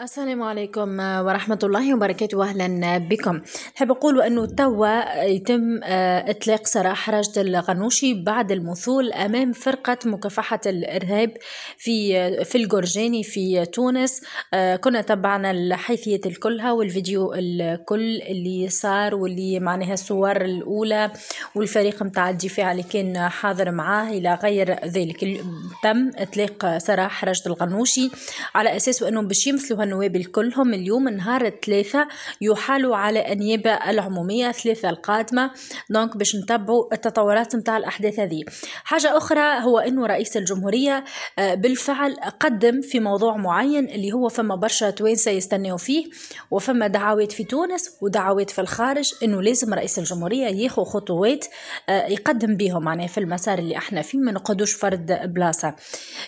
السلام عليكم ورحمة الله وبركاته وأهلا بكم حاب أقول أنه توا يتم آه، إطلاق سراح راشد الغنوشي بعد المثول أمام فرقة مكافحة الإرهاب في آه، في الجرجاني في تونس آه، كنا تبعنا الحيثية الكلها والفيديو الكل اللي صار واللي معناها الصور الأولى والفريق متاع الدفاع اللي كان حاضر معاه إلى غير ذلك تم إطلاق سراح راشد الغنوشي على أساس أنه باش يمثلوا النواب كلهم اليوم نهار الثلاثة يحالوا على النيابة العمومية الثلاثة القادمة دونك باش نتبعوا التطورات نتاع الأحداث هذه حاجة أخرى هو أنه رئيس الجمهورية آه، بالفعل قدم في موضوع معين اللي هو فما برشا توانسة يستناو فيه وفما دعوات في تونس ودعوات في الخارج أنه لازم رئيس الجمهورية ياخو خطوات آه، يقدم بهم معناها في المسار اللي احنا فيه ما نقعدوش فرد بلاصة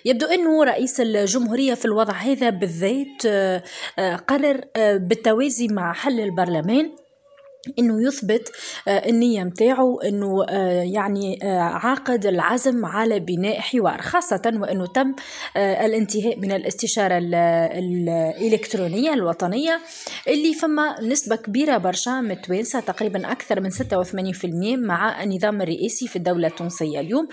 يبدو أنه رئيس الجمهورية في الوضع هذا بالذات آه، آه، آه، قرر آه، بالتوازي مع حل البرلمان انه يثبت آه، النية متاعه انه آه، يعني آه، عقد العزم على بناء حوار خاصة وانه تم الانتهاء من الاستشارة الالكترونية الوطنية اللي فما نسبة كبيرة برشا متوانسة تقريبا اكثر من 86% مع النظام الرئيسي في الدولة التونسية اليوم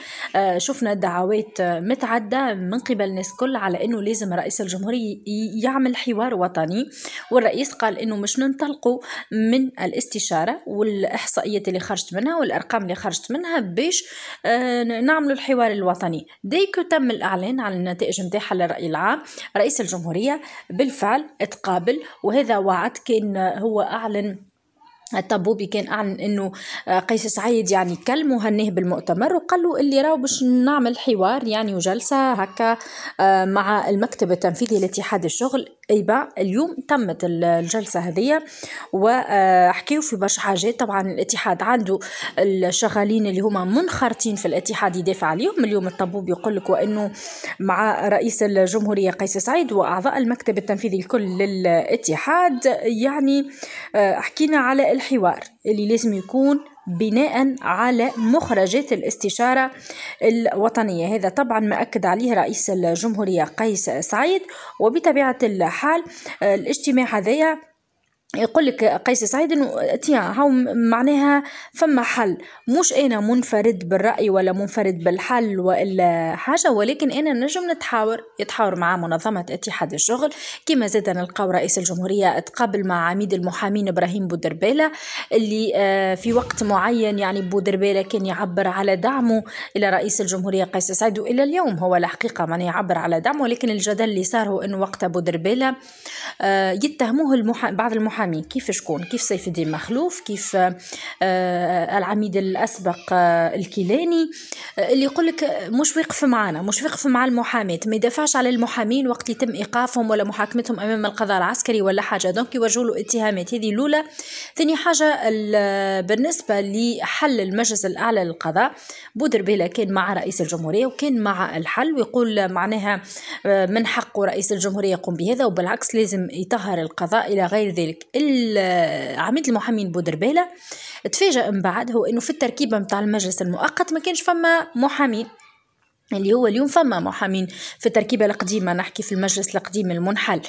شفنا دعوات متعدة من قبل الناس كل على انه لازم رئيس الجمهورية يعمل حوار وطني والرئيس قال انه مش ننطلقوا من الاستشارة الاستشاره والاحصائيات اللي خرجت منها والارقام اللي خرجت منها باش آه، نعملوا الحوار الوطني ديكو تم الاعلان على النتائج نتاعها للراي العام رئيس الجمهوريه بالفعل تقابل وهذا وعد كان هو اعلن الطبوبي كان اعلن انه آه، قيس سعيد يعني كلمه هنيه بالمؤتمر وقال له اللي راهو باش نعمل حوار يعني وجلسه هكا آه، مع المكتب التنفيذي لاتحاد الشغل ايبا اليوم تمت الجلسه هذه وحكيو في برشا حاجات طبعا الاتحاد عنده الشغالين اللي هما منخرطين في الاتحاد يدافع عليهم اليوم الطبوب يقول لك وانه مع رئيس الجمهوريه قيس سعيد واعضاء المكتب التنفيذي الكل للاتحاد يعني آه، حكينا على الحوار اللي لازم يكون بناء على مخرجات الاستشارة الوطنية هذا طبعا ما أكد عليه رئيس الجمهورية قيس سعيد وبطبيعة الحال الاجتماع هذا يقول لك قيس سعيد انه هاو معناها فما حل مش انا منفرد بالراي ولا منفرد بالحل والا حاجه ولكن انا نجم نتحاور يتحاور مع منظمه اتحاد الشغل كما زاد نلقاو رئيس الجمهوريه تقابل مع عميد المحامين ابراهيم بودربيله اللي آه، في وقت معين يعني بودربيله كان يعبر على دعمه الى رئيس الجمهوريه قيس سعيد والى اليوم هو الحقيقه من يعبر على دعمه ولكن الجدل اللي صار هو انه وقت بودربيله آه، يتهموه المح... بعض المحامين المحامين كيف شكون كيف سيف الدين مخلوف كيف آه، آه، العميد الاسبق آه، الكيلاني اللي يقول لك مش واقف معانا مش واقف مع المحاماه ما يدافعش على المحامين وقت اللي ايقافهم ولا محاكمتهم امام القضاء العسكري ولا حاجه دونك يوجهوا له اتهامات هذه الاولى ثاني حاجه بالنسبه لحل المجلس الاعلى للقضاء بودر بودربيلا كان مع رئيس الجمهوريه وكان مع الحل ويقول معناها من حق رئيس الجمهوريه يقوم بهذا وبالعكس لازم يطهر القضاء الى غير ذلك عميد المحامين بودربالة تفاجأ من بعد هو انه في التركيبة متاع المجلس المؤقت ما كانش فما محامين اللي هو اليوم فما محامين في التركيبة القديمة نحكي في المجلس القديم المنحل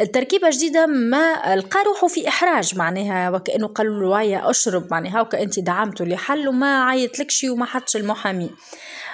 التركيبة الجديدة ما لقى روحه في إحراج معناها وكأنه قالوا له اشرب معناها وكأنت دعمته لحل وما عيطلكش وما حطش المحامين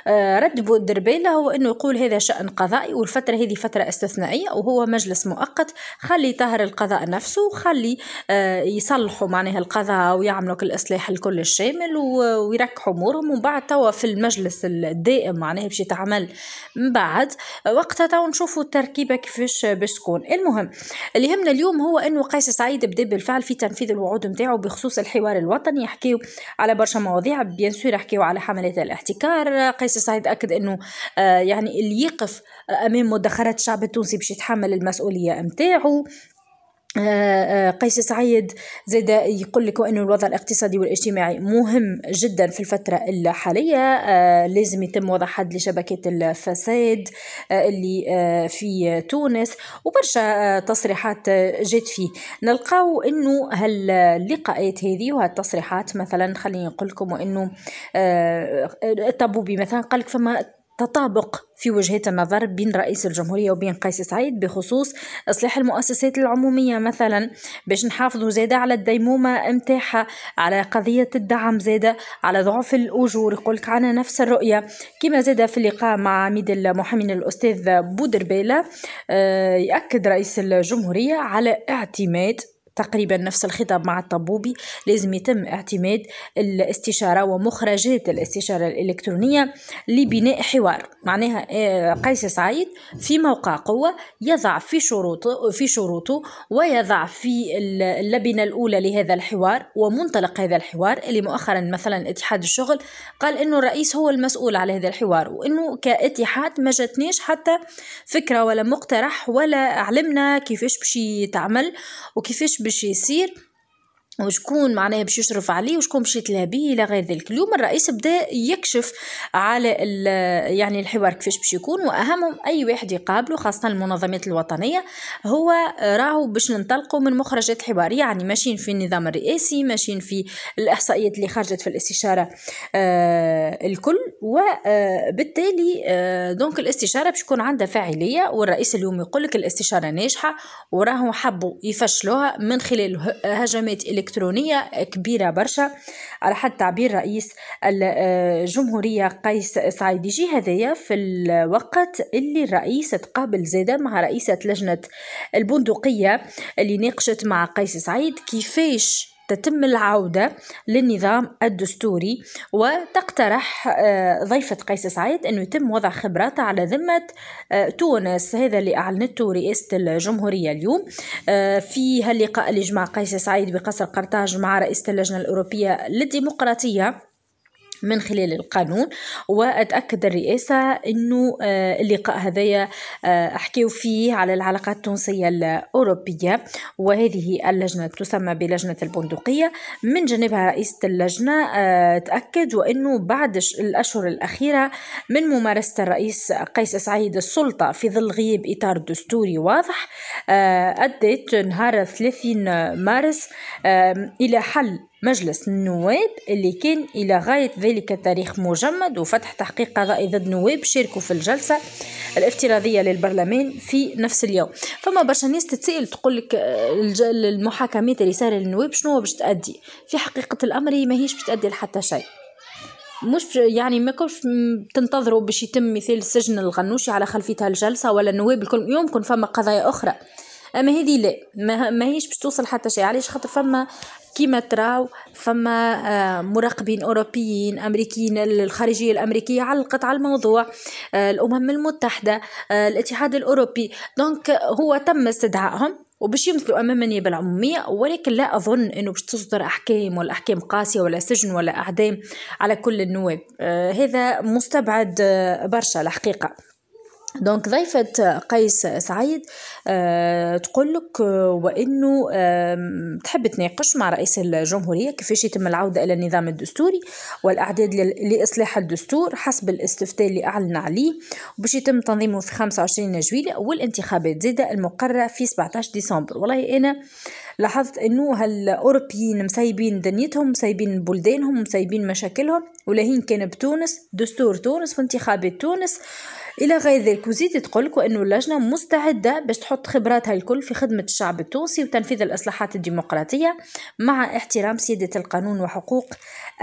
آه، رد بودربيلة هو أنه يقول هذا شأن قضائي والفترة هذه فترة استثنائية وهو مجلس مؤقت خلي طهر القضاء نفسه وخلي آه، يصلحوا معناها القضاء ويعملوا الإصلاح الكل الشامل ويركحوا أمورهم ومن بعد توا في المجلس الدائم معناها باش يتعمل من بعد آه، وقتها توا نشوفوا التركيبة كيفاش باش تكون المهم اللي يهمنا اليوم هو أنه قيس سعيد بدا بالفعل في تنفيذ الوعود نتاعو بخصوص الحوار الوطني يحكيو على برشا مواضيع بيان سور يحكيو على حملات الاحتكار قيس الرئيس السعيد اكد انه آه، يعني اللي يقف آه، امام مدخرات الشعب التونسي باش يتحمل المسؤوليه نتاعو آه، آه، قيس سعيد زيد يقول لك وأن الوضع الاقتصادي والاجتماعي مهم جدا في الفترة الحالية آه، لازم يتم وضع حد لشبكات الفساد اللي في تونس وبرشا تصريحات جات فيه نلقاو أنه هاللقاءات هذه وهالتصريحات مثلا خليني نقول لكم وأنه الطبوبي مثلا قال لك فما تطابق في وجهات النظر بين رئيس الجمهورية وبين قيس سعيد بخصوص إصلاح المؤسسات العمومية مثلا باش نحافظوا زادة على الديمومة امتاحة على قضية الدعم زادة على ضعف الأجور يقولك عنا نفس الرؤية كما زادة في اللقاء مع عميد المحامين الأستاذ بودربيلا آه، يأكد رئيس الجمهورية على اعتماد تقريبا نفس الخطاب مع الطبوبي لازم يتم اعتماد الاستشارة ومخرجات الاستشارة الإلكترونية لبناء حوار معناها آه، قيس سعيد في موقع قوة يضع في شروطه في شروطه ويضع في اللبنة الأولى لهذا الحوار ومنطلق هذا الحوار اللي مؤخرا مثلا اتحاد الشغل قال انه الرئيس هو المسؤول على هذا الحوار وانه كاتحاد ما جاتنيش حتى فكره ولا مقترح ولا علمنا كيفاش باش تعمل وكيفاش باش يصير وشكون معناها باش يشرف عليه وشكون باش يتلهى به الى غير ذلك اليوم الرئيس بدا يكشف على يعني الحوار كيفاش باش يكون واهمهم اي واحد يقابله خاصه المنظمات الوطنيه هو راهو باش ننطلقوا من مخرجات حوار يعني ماشيين في النظام الرئاسي ماشيين في الاحصائيات اللي خرجت في الاستشاره آه الكل وبالتالي آه،, آه دونك الاستشاره باش يكون عندها فاعليه والرئيس اليوم يقول لك الاستشاره ناجحه وراهو حبوا يفشلوها من خلال هجمات إلكترونية الإلكترونية كبيرة برشا على حد تعبير رئيس الجمهورية قيس سعيد يجي هذايا في الوقت اللي الرئيس تقابل زادة مع رئيسة لجنة البندقية اللي ناقشت مع قيس سعيد كيفاش تتم العودة للنظام الدستوري وتقترح آه، ضيفة قيس سعيد أنه يتم وضع خبرات على ذمة آه، تونس هذا اللي أعلنته رئاسة الجمهورية اليوم آه، في هاللقاء اللي جمع قيس سعيد بقصر قرطاج مع رئيسة اللجنة الأوروبية للديمقراطية من خلال القانون واتاكد الرئاسه انه آه، اللقاء هذايا آه، احكيو فيه على العلاقات التونسيه الاوروبيه وهذه اللجنه تسمى بلجنه البندقيه من جانبها رئيسه اللجنه آه، تاكد وانه بعد الاشهر الاخيره من ممارسه الرئيس قيس سعيد السلطه في ظل غياب اطار دستوري واضح ادت نهار 30 مارس الى حل مجلس النواب اللي كان إلى غاية ذلك التاريخ مجمد وفتح تحقيق قضائي ضد نواب شاركوا في الجلسة الافتراضية للبرلمان في نفس اليوم فما برشا ناس تتسائل تقول لك آه، المحاكمات اللي صار للنواب شنو باش تأدي في حقيقة الأمر هي ماهيش باش تأدي لحتى شيء مش يعني ما كنتش تنتظروا باش يتم مثال سجن الغنوشي على خلفيتها الجلسة ولا النواب الكل يمكن فما قضايا أخرى اما هذه لا ما, هيش باش توصل حتى شيء علاش خاطر فما كيما تراو فما أه، مراقبين اوروبيين امريكيين الخارجيه الامريكيه علقت على الموضوع أه، الامم المتحده أه، الاتحاد الاوروبي دونك هو تم استدعائهم وباش يمثلوا امام النيابه العموميه ولكن لا اظن انه باش تصدر احكام ولا احكام قاسيه ولا سجن ولا اعدام على كل النواب آه هذا مستبعد برشا الحقيقه دونك ضيفة قيس سعيد أه تقول لك آه، وانه أه تحب تناقش مع رئيس الجمهورية كيفاش يتم العودة الى النظام الدستوري والاعداد لاصلاح الدستور حسب الاستفتاء اللي اعلن عليه باش يتم تنظيمه في 25 جويلية والانتخابات زيادة المقرة في 17 ديسمبر والله انا لاحظت انه هالاوروبيين مسايبين دنيتهم مسايبين بلدانهم مسايبين مشاكلهم ولاهين كان بتونس دستور تونس وانتخابات تونس الى غير ذلك وزيد تقولك انه اللجنه مستعده باش تحط خبراتها الكل في خدمه الشعب التونسي وتنفيذ الاصلاحات الديمقراطيه مع احترام سياده القانون وحقوق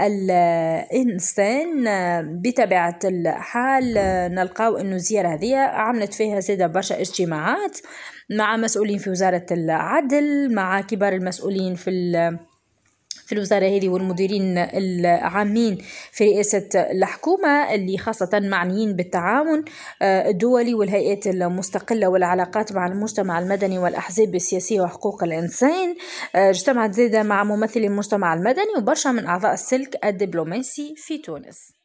الانسان بطبيعه الحال نلقاو انه الزياره هذه عملت فيها زاده برشا اجتماعات مع مسؤولين في وزاره العدل مع كبار المسؤولين في في الوزارة هذه والمديرين العامين في رئاسة الحكومة اللي خاصة معنيين بالتعاون آه، الدولي والهيئات المستقلة والعلاقات مع المجتمع المدني والأحزاب السياسية وحقوق الإنسان آه، اجتمعت زادة مع ممثلي المجتمع المدني وبرشا من أعضاء السلك الدبلوماسي في تونس